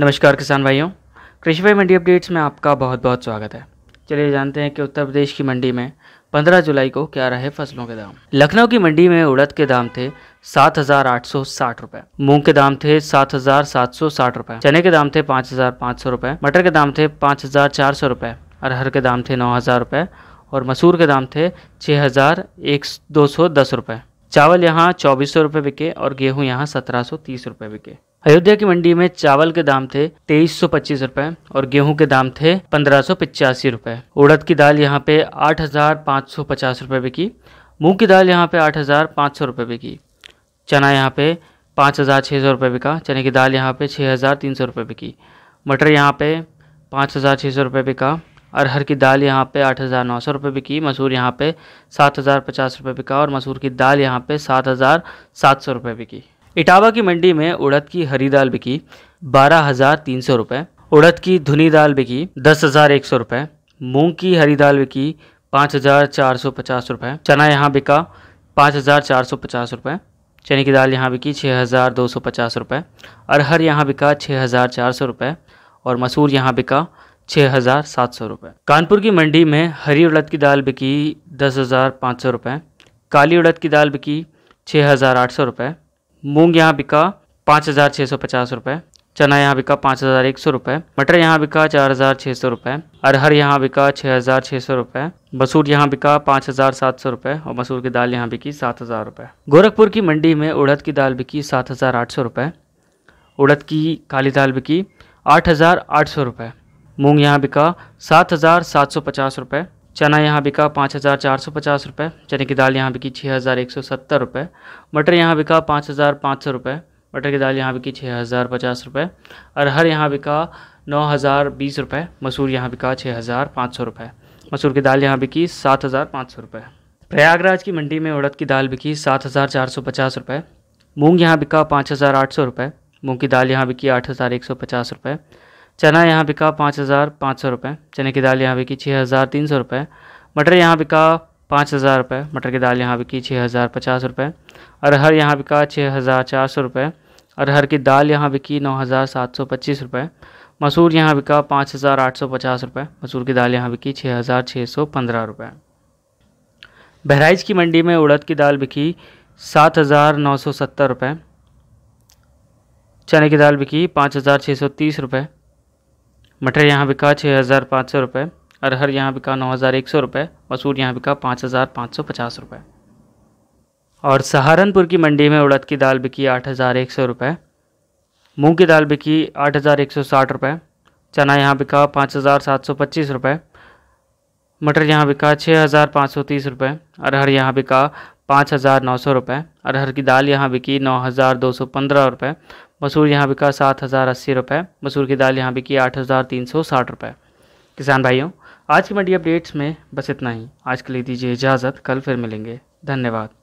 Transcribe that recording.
नमस्कार किसान भाइयों कृषि भाई मंडी अपडेट्स में आपका बहुत बहुत स्वागत है चलिए जानते हैं कि उत्तर प्रदेश की मंडी में 15 जुलाई को क्या रहे फसलों के दाम लखनऊ की मंडी में उड़द के दाम थे सात हजार आठ सौ साठ रूपए मूंग के दाम थे सात हजार सात सौ साठ रूपए चने के दाम थे पाँच हजार पाँच सौ रूपए मटर के दाम थे पाँच हजार चार सौ रूपए अरहर के दाम थे नौ हजार रूपए और मसूर के दाम थे छः हजार एक दो सौ दस रूपए चावल यहाँ चौबीस सौ रूपये बिके और गेहूँ यहाँ सत्रह सौ तीस रूपये बिके अयोध्या की मंडी में चावल के दाम थे तेईस सौ पच्चीस रूपए और गेहूं के दाम थे पंद्रह सौ पिचासी रूपए उड़द की दाल यहाँ पे आठ हजार पाँच सौ पचास रूपए बिकी मूंग की दाल यहाँ पे आठ हजार पाँच सौ रुपये बिकी चना यहाँ पे पाँच हज़ार छः सौ रुपये बिका चने की दाल यहाँ पे छः हज़ार तीन सौ रुपये बिकी मटर यहाँ पे पाँच हज़ार छः सौ रुपये बिका अरहर की दाल यहाँ पे आठ हज़ार नौ सौ रुपये बिकी मसूर यहाँ पे सात हज़ार पचास रुपये बिका और मसूर की दाल यहाँ पे सात हज़ार सात सौ रुपये बिकी इटावा की मंडी में उड़द की हरी दाल बिकी बारह हज़ार तीन सौ रुपये उड़द की धुनी दाल बिकी दस हज़ार एक सौ रुपये मूंग की हरी दाल बिकी पाँच हज़ार चार सौ पचास रुपये चना यहाँ बिका पाँच हज़ार चार सौ पचास रुपये चने की दाल यहाँ बिकी छः हज़ार दो सौ पचास रुपये अरहर यहाँ बिका छः हज़ार चार सौ रुपये और मसूर यहाँ बिका छः हज़ार सात सौ रुपये कानपुर की मंडी में हरी उड़द की दाल बिकी दस हज़ार पाँच सौ रुपये काली उड़द की दाल बिकी छः हज़ार आठ सौ रुपये मूंग यहाँ बिका पाँच हज़ार छः सौ पचास रुपये चना यहाँ बिका पाँच हज़ार एक सौ रुपये मटर यहाँ बिका चार हज़ार छः सौ रुपये अरहर यहाँ बिका छः हज़ार छः सौ रुपये मसूर यहाँ बिका पाँच हज़ार सात सौ रुपये और मसूर की दाल यहाँ बिकी सात हज़ार रुपये गोरखपुर की मंडी में उड़द की दाल बिकी सात हज़ार आठ सौ रुपये उड़द की काली दाल बिकी आठ हज़ार आठ सौ रुपये मूँग यहाँ बिका सात हज़ार सात सौ पचास रुपये चना यहाँ बिका पाँच हज़ार चार सौ पचास रुपये चने की दाल यहाँ बिकी छः हज़ार एक सौ सत्तर रुपये मटर यहाँ बिका पाँच हज़ार पाँच सौ रुपये मटर की दाल यहाँ बिकी छः हज़ार पचास रुपये अरहर यहाँ बिका नौ हज़ार बीस रुपये मसूर यहाँ बिका छः हज़ार पाँच सौ रुपये मसूर की दाल यहाँ बिकी सात हज़ार पाँच सौ रुपये प्रयागराज की मंडी में उड़द की दाल बिकी सात हज़ार चार सौ पचास रुपये मूँग यहाँ बिका पाँच हज़ार आठ सौ रुपये मूँग की दाल यहाँ बिकी आठ हज़ार एक सौ पचास रुपये चना यहाँ बिका पाँच हज़ार पाँच सौ रुपये चने की दाल यहाँ बिकी छः हज़ार तीन सौ रुपये मटर यहाँ बिका पाँच हज़ार रुपये मटर की दाल यहाँ बिकी छः हज़ार पचास रुपये अरहर यहाँ बिका छः हज़ार चार सौ रुपये अरहर की दाल यहाँ बिकी नौ हज़ार सात सौ पच्चीस रुपये मसूर यहाँ बिका पाँच हज़ार आठ सौ पचास रुपये मसूर की दाल यहाँ बिकी छः हज़ार छः सौ पंद्रह रुपये बहराइच की मंडी में उड़द की दाल बिकी सात हज़ार नौ सौ सत्तर रुपये चने की दाल बिकी पाँच हज़ार छः सौ तीस रुपये मटर यहाँ बिका छः हज़ार पाँच सौ रुपये अरहर यहाँ बिका नौ हज़ार एक सौ रुपये मसूर यहाँ बिका पाँच हज़ार पाँच सौ पचास रुपये और सहारनपुर की मंडी में उड़द की दाल बिकी आठ हज़ार एक सौ रुपये मूँग की दाल बिकी आठ हज़ार एक सौ साठ रुपये चना यहाँ बिका पाँच हज़ार सात सौ पच्चीस रुपये मटर यहाँ बिका छः हज़ार पाँच सौ तीस रुपये अरहर यहाँ बिका पाँच हज़ार नौ सौ रुपये अरहर की दाल यहाँ बिकी नौ हज़ार दो सौ पंद्रह रुपये मसूर यहाँ बिका सात हज़ार अस्सी रुपये मसूर की दाल यहाँ बिकी आठ हज़ार तीन सौ साठ रुपये किसान भाइयों आज की मंडी अपडेट्स में बस इतना ही आज के लिए दीजिए इजाज़त कल फिर मिलेंगे धन्यवाद